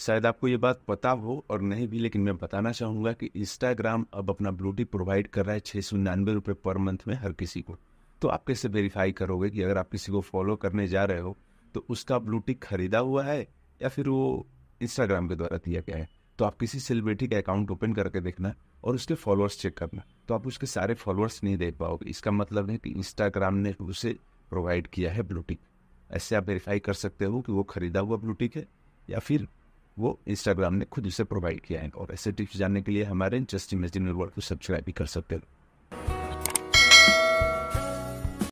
शायद आपको ये बात पता हो और नहीं भी लेकिन मैं बताना चाहूंगा कि इंस्टाग्राम अब अपना ब्लूटी प्रोवाइड कर रहा है छः सौ निन्यानवे रुपये पर मंथ में हर किसी को तो आप कैसे वेरीफाई करोगे कि अगर आप किसी को फॉलो करने जा रहे हो तो उसका ब्लूटिक खरीदा हुआ है या फिर वो इंस्टाग्राम के द्वारा दिया गया है तो आप किसी सेलिब्रिटी का अकाउंट ओपन करके देखना और उसके फॉलोअर्स चेक करना तो आप उसके सारे फॉलोअर्स नहीं देख पाओगे इसका मतलब है कि इंस्टाग्राम ने उसे प्रोवाइड किया है ब्लूटिक ऐसे आप वेरीफाई कर सकते हो कि वो खरीदा हुआ ब्लूटिक है या फिर वो इंस्टाग्राम ने खुद उसे प्रोवाइड किया है और ऐसे टिप्स जानने के लिए हमारे जस्ट इमेजिनल वर्ल्ड को सब्सक्राइब भी कर सकते हो